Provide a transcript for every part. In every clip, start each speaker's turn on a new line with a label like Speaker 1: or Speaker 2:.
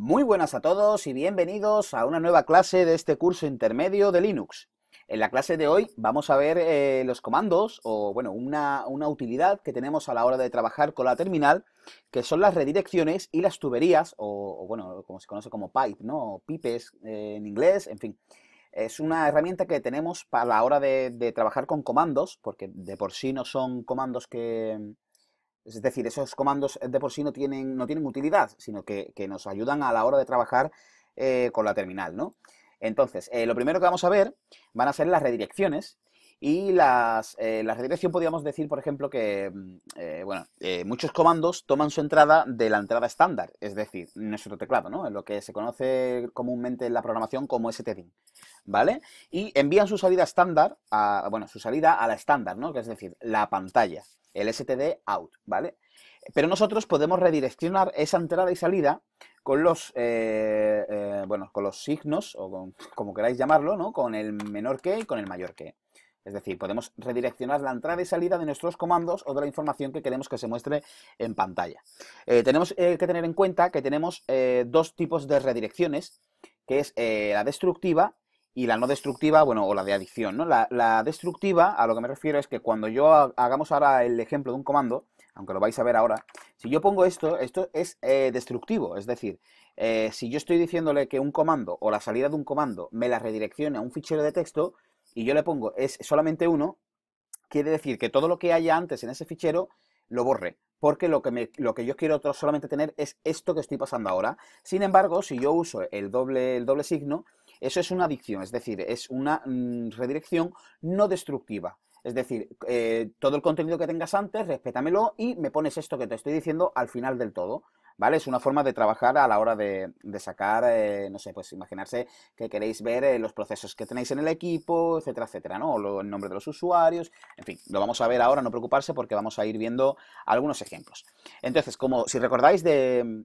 Speaker 1: Muy buenas a todos y bienvenidos a una nueva clase de este curso intermedio de Linux. En la clase de hoy vamos a ver eh, los comandos o, bueno, una, utilidad que tenemos a la hora de trabajar con la terminal, que son las redirecciones y las tuberías, o, bueno, como se conoce como pipe, ¿no? O pipes eh, en inglés, en fin. Es una herramienta que tenemos para la hora de trabajar con comandos, porque de por sí no son comandos que, es decir, esos comandos eh, de por sí no tienen, no tienen utilidad, sino que, nos ayudan a la hora de trabajar eh, con la terminal, ¿no? Entonces, eh, lo primero que vamos a ver van a ser las redirecciones. Y las, la redirección podríamos decir, por ejemplo, que mm, bueno, muchos comandos toman su entrada de la entrada estándar, es decir, nuestro teclado, ¿no? En lo que se conoce comúnmente en la programación como stdin, ¿vale? Y envían su salida estándar, a, bueno, su salida a la estándar, ¿no? Que es decir, la pantalla, el std out, ¿vale? Pero nosotros podemos redireccionar esa entrada y salida con los, eh, eh, bueno, con los signos, o como queráis llamarlo, ¿no? Con el menor que y con el mayor que. Es decir, podemos redireccionar la entrada y salida de nuestros comandos o de la información que queremos que se muestre en pantalla. Eh, tenemos que tener en cuenta que tenemos dos tipos de redirecciones, que es la destructiva y la no destructiva, bueno, o la de adicción, ¿no? La, destructiva, a lo que me refiero es que cuando yo hagamos ahora el ejemplo de un comando, aunque lo vais a ver ahora, si yo pongo esto, esto es eh, destructivo, es decir, eh, si yo estoy diciéndole que un comando o la salida de un comando me la redireccione a un fichero de texto y yo le pongo es solamente uno, quiere decir que todo lo que haya antes en ese fichero lo borre, porque lo que, lo que yo quiero solamente tener es esto que estoy pasando ahora. Sin embargo, si yo uso el doble, el doble signo, eso es una adicción, es decir, es una mm, redirección no destructiva. Es decir, eh, todo el contenido que tengas antes, respétamelo y me pones esto que te estoy diciendo al final del todo. ¿Vale? Es una forma de trabajar a la hora de, sacar, eh, no sé, pues imaginarse que queréis ver eh, los procesos que tenéis en el equipo, etcétera, etcétera, ¿no? O el nombre de los usuarios, en fin, lo vamos a ver ahora, no preocuparse porque vamos a ir viendo algunos ejemplos. Entonces, como si recordáis de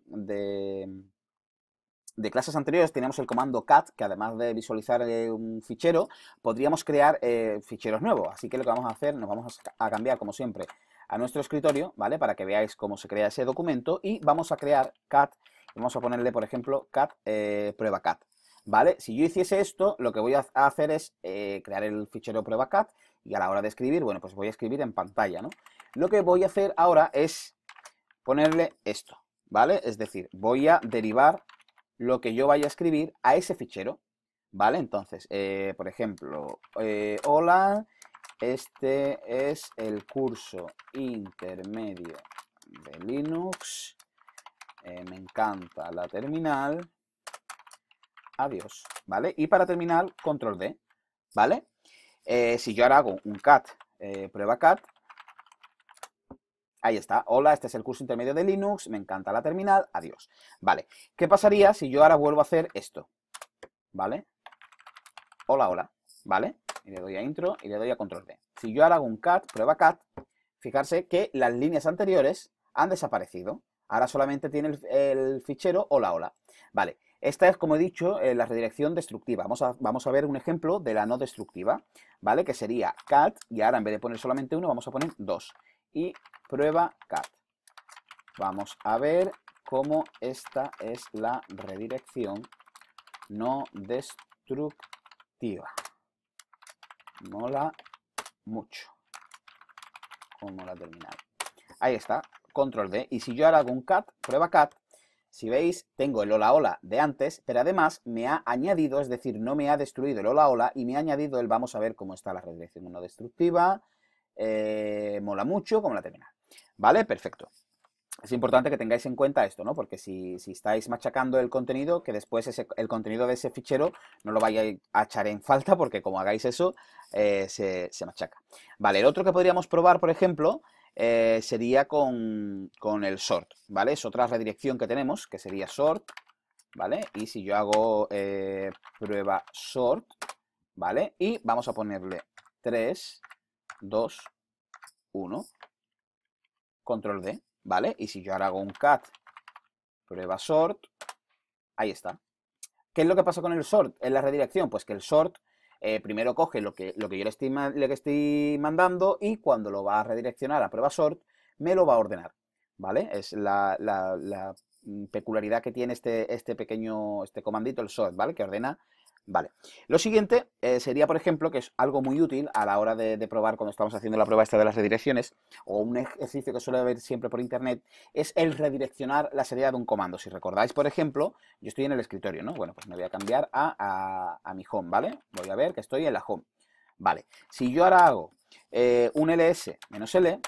Speaker 1: de clases anteriores teníamos el comando cat, que además de visualizar eh, un fichero, podríamos crear eh, ficheros nuevos. Así que lo que vamos a hacer, nos vamos a cambiar, como siempre, a nuestro escritorio, ¿vale? Para que veáis cómo se crea ese documento y vamos a crear cat, vamos a ponerle, por ejemplo, cat, eh, prueba cat, ¿vale? Si yo hiciese esto, lo que voy a hacer es crear el fichero prueba cat y a la hora de escribir, bueno, pues voy a escribir en pantalla, ¿no? Lo que voy a hacer ahora es ponerle esto, ¿vale? Es decir, voy a derivar lo que yo vaya a escribir a ese fichero, ¿vale? Entonces, eh, por ejemplo, eh, hola, este es el curso intermedio de Linux, eh, me encanta la terminal, adiós, ¿vale? Y para terminar, control D, ¿vale? si yo ahora hago un cat, prueba cat, Ahí está. Hola, este es el curso intermedio de Linux. Me encanta la terminal. Adiós. Vale. ¿Qué pasaría si yo ahora vuelvo a hacer esto? ¿Vale? Hola, hola. ¿Vale? Y le doy a intro y le doy a control D. Si yo ahora hago un cat, prueba cat, fijarse que las líneas anteriores han desaparecido. Ahora solamente tiene el, fichero hola, hola. Vale. Esta es, como he dicho, eh, la redirección destructiva. Vamos a, vamos a, ver un ejemplo de la no destructiva, ¿vale? Que sería cat, y ahora en vez de poner solamente uno, vamos a poner dos y prueba cat. Vamos a ver cómo esta es la redirección no destructiva. Mola mucho. Como la terminal. Ahí está, control D. Y si yo ahora hago un cat, prueba cat, si veis, tengo el hola hola de antes, pero además me ha añadido, es decir, no me ha destruido el hola hola y me ha añadido el vamos a ver cómo está la redirección no destructiva, eh, mola mucho, como la terminal. ¿Vale? Perfecto. Es importante que tengáis en cuenta esto, ¿no? Porque si, estáis machacando el contenido, que después el contenido de ese fichero no lo vaya a echar en falta, porque como hagáis eso, eh, se, machaca. Vale, el otro que podríamos probar, por ejemplo, eh, sería con, con el sort, ¿vale? Es otra redirección que tenemos, que sería sort, ¿vale? Y si yo hago prueba sort, ¿vale? Y vamos a ponerle 3, 2, 1, control D, ¿vale? Y si yo ahora hago un cat, prueba sort, ahí está. ¿Qué es lo que pasa con el sort en la redirección? Pues que el sort eh, primero coge lo que, lo que yo le estoy, estoy mandando y cuando lo va a redireccionar a prueba sort, me lo va a ordenar, ¿vale? Es la, la mm, peculiaridad que tiene este, este pequeño, este comandito, el sort, ¿vale? Que ordena Vale. Lo siguiente eh, sería, por ejemplo, que es algo muy útil a la hora de, probar cuando estamos haciendo la prueba esta de las redirecciones, o un ejercicio que suele haber siempre por internet, es el redireccionar la salida de un comando. Si recordáis, por ejemplo, yo estoy en el escritorio, ¿no? Bueno, pues me voy a cambiar a, mi home, ¿vale? Voy a ver que estoy en la home. Vale. Si yo ahora hago eh, un ls-l,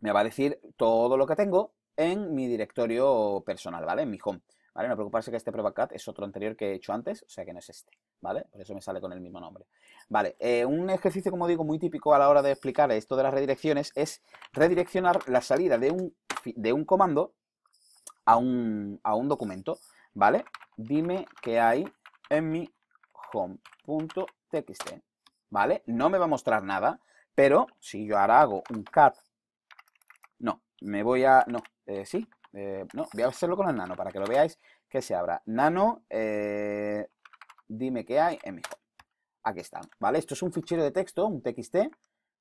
Speaker 1: me va a decir todo lo que tengo en mi directorio personal, ¿vale? En mi home. ¿vale? No preocuparse que este cat es otro anterior que he hecho antes, o sea que no es este, ¿vale? Por eso me sale con el mismo nombre. Vale, eh, un ejercicio, como digo, muy típico a la hora de explicar esto de las redirecciones es redireccionar la salida de un, de un comando a un, documento, ¿vale? Dime que hay en mi home.txt, ¿vale? No me va a mostrar nada, pero si yo ahora hago un cat, no, me voy a, no, eh, sí, eh, no, voy a hacerlo con el nano para que lo veáis que se abra. Nano, eh, dime qué hay en mi home. Aquí está, ¿vale? Esto es un fichero de texto, un TXT,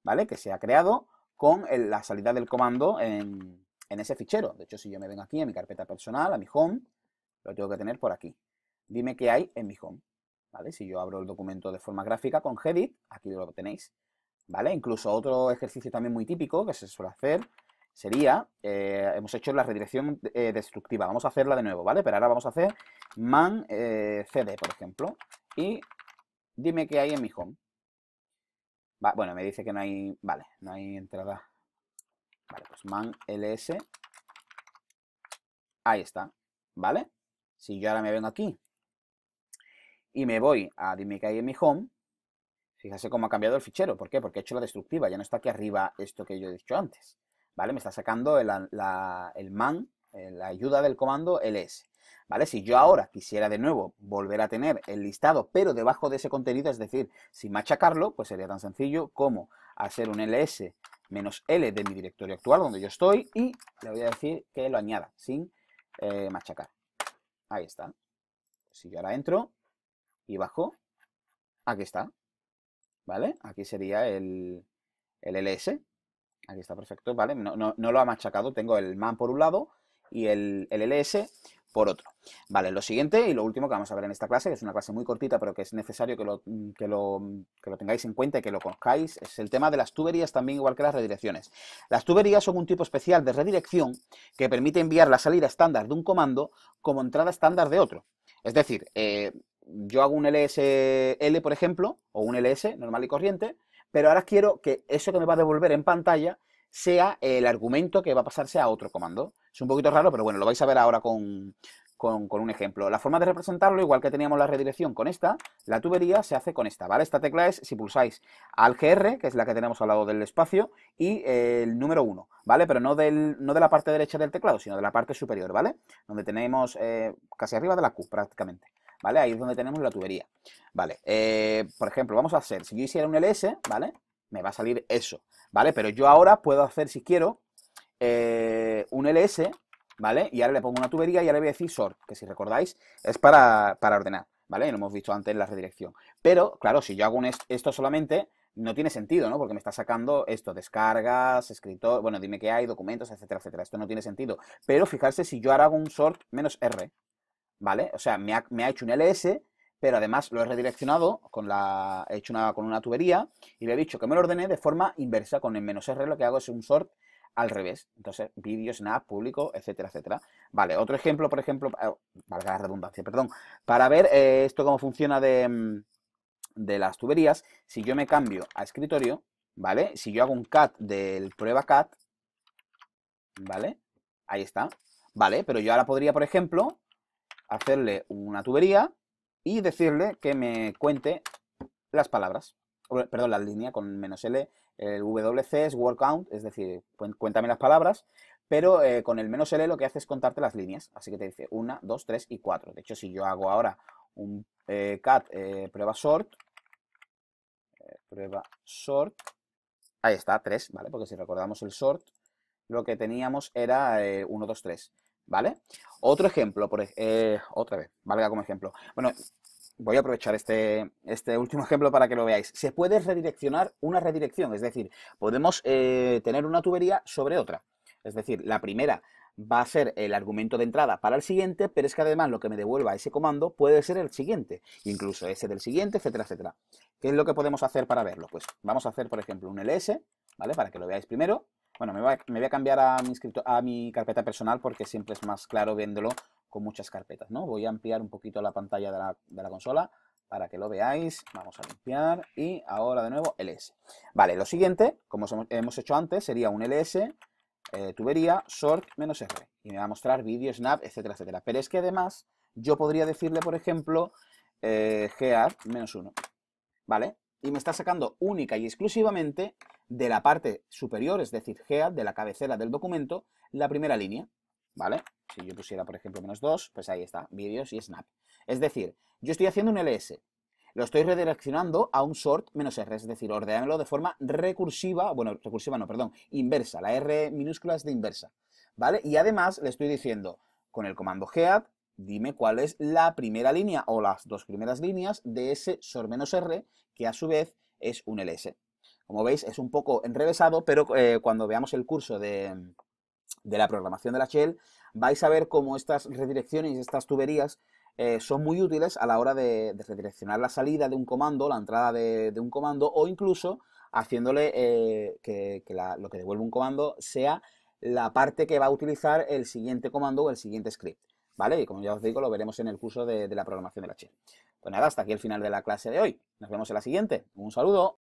Speaker 1: ¿vale? Que se ha creado con la salida del comando en, ese fichero. De hecho, si yo me vengo aquí a mi carpeta personal, a mi home, lo tengo que tener por aquí. Dime qué hay en mi home, ¿vale? Si yo abro el documento de forma gráfica con Gedit, aquí lo tenéis, ¿vale? Incluso otro ejercicio también muy típico que se suele hacer sería, eh, hemos hecho la redirección eh, destructiva, vamos a hacerla de nuevo, ¿vale? Pero ahora vamos a hacer man eh, cd, por ejemplo, y dime qué hay en mi home. bueno, me dice que no hay, vale, no hay entrada. Vale, pues man ls, ahí está, ¿vale? Si yo ahora me vengo aquí y me voy a dime qué hay en mi home, fíjese cómo ha cambiado el fichero, ¿por qué? Porque he hecho la destructiva, ya no está aquí arriba esto que yo he dicho antes. ¿vale? Me está sacando el, man, eh, la ayuda del comando ls. ¿Vale? Si yo ahora quisiera de nuevo volver a tener el listado, pero debajo de ese contenido, es decir, sin machacarlo, pues sería tan sencillo como hacer un ls menos L de mi directorio actual, donde yo estoy, y le voy a decir que lo añada, sin eh, machacar. Ahí está. Si yo ahora entro y bajo, aquí está. ¿Vale? Aquí sería el, LS. Aquí está perfecto, ¿vale? No, lo ha machacado. Tengo el man por un lado y el, LS por otro. Vale, lo siguiente y lo último que vamos a ver en esta clase, que es una clase muy cortita, pero que es necesario que lo, tengáis en cuenta y que lo conozcáis, es el tema de las tuberías también igual que las redirecciones. Las tuberías son un tipo especial de redirección que permite enviar la salida estándar de un comando como entrada estándar de otro. Es decir, eh, yo hago un LSL, por ejemplo, o un LS normal y corriente, pero ahora quiero que eso que me va a devolver en pantalla sea el argumento que va a pasarse a otro comando. Es un poquito raro, pero bueno, lo vais a ver ahora con, un ejemplo. La forma de representarlo, igual que teníamos la redirección con esta, la tubería se hace con esta, ¿vale? Esta tecla es, si pulsáis al GR, que es la que tenemos al lado del espacio, y el número 1, ¿vale? Pero no, del, no de la parte derecha del teclado, sino de la parte superior, ¿vale? Donde tenemos eh, casi arriba de la Q, prácticamente. ¿vale? Ahí es donde tenemos la tubería, ¿vale? Eh, por ejemplo, vamos a hacer, si yo hiciera un LS, ¿vale? Me va a salir eso, ¿vale? Pero yo ahora puedo hacer, si quiero, eh, un LS, ¿vale? Y ahora le pongo una tubería y ahora le voy a decir sort, que si recordáis es para, ordenar, ¿vale? Lo hemos visto antes en la redirección. Pero, claro, si yo hago un esto solamente, no tiene sentido, ¿no? Porque me está sacando esto, descargas, escritor, bueno, dime qué hay, documentos, etcétera, etcétera. Esto no tiene sentido. Pero fijarse si yo ahora hago un sort menos R, ¿vale? O sea, me ha, hecho un LS, pero además lo he redireccionado, con la, hecho una, con una tubería y le he dicho que me lo ordene de forma inversa, con el menos R lo que hago es un sort al revés. Entonces, vídeos, nada, público, etcétera, etcétera. Vale, otro ejemplo, por ejemplo, oh, valga la redundancia, perdón, para ver eh, esto cómo funciona de, mm, de las tuberías, si yo me cambio a escritorio, ¿vale? Si yo hago un cat del prueba cat, ¿vale? Ahí está. Vale, pero yo ahora podría, por ejemplo, hacerle una tubería y decirle que me cuente las palabras, perdón, la línea con menos L, el WC es word count, es decir, cuéntame las palabras, pero eh, con el menos L lo que hace es contarte las líneas, así que te dice 1, 2, 3 y 4. De hecho, si yo hago ahora un eh, cat eh, prueba sort, prueba sort, ahí está, 3, ¿vale? Porque si recordamos el sort, lo que teníamos era 1, 2, 3. ¿vale? Otro ejemplo, por, eh, otra vez, valga como ejemplo. Bueno, voy a aprovechar este, este último ejemplo para que lo veáis. Se puede redireccionar una redirección, es decir, podemos eh, tener una tubería sobre otra. Es decir, la primera va a ser el argumento de entrada para el siguiente, pero es que además lo que me devuelva ese comando puede ser el siguiente, incluso ese del siguiente, etcétera, etcétera. ¿Qué es lo que podemos hacer para verlo? Pues vamos a hacer, por ejemplo, un ls, ¿vale? Para que lo veáis primero. Bueno, me voy a, cambiar a mi, a mi carpeta personal porque siempre es más claro viéndolo con muchas carpetas, ¿no? Voy a ampliar un poquito la pantalla de la, consola para que lo veáis. Vamos a limpiar y ahora de nuevo LS. Vale, lo siguiente, como hemos hecho antes, sería un LS, eh, tubería, sort, menos R. Y me va a mostrar vídeo, snap, etcétera, etcétera. Pero es que además yo podría decirle, por ejemplo, eh, menos 1. ¿Vale? Y me está sacando única y exclusivamente de la parte superior, es decir, head, de la cabecera del documento, la primera línea, ¿vale? Si yo pusiera, por ejemplo, menos 2, pues ahí está, vídeos y snap. Es decir, yo estoy haciendo un ls, lo estoy redireccionando a un sort menos r, es decir, ordenándolo de forma recursiva, bueno, recursiva no, perdón, inversa, la r minúscula es de inversa, ¿vale? Y además le estoy diciendo, con el comando head, dime cuál es la primera línea o las dos primeras líneas de ese sort menos r, que a su vez es un ls. Como veis, es un poco enrevesado, pero eh, cuando veamos el curso de, la programación de la shell, vais a ver cómo estas redirecciones y estas tuberías eh, son muy útiles a la hora de, redireccionar la salida de un comando, la entrada de, un comando, o incluso haciéndole eh, que, lo que devuelve un comando sea la parte que va a utilizar el siguiente comando o el siguiente script. ¿Vale? Y como ya os digo, lo veremos en el curso de, de la programación de la Shell. Pues nada, hasta aquí el final de la clase de hoy. Nos vemos en la siguiente. Un saludo.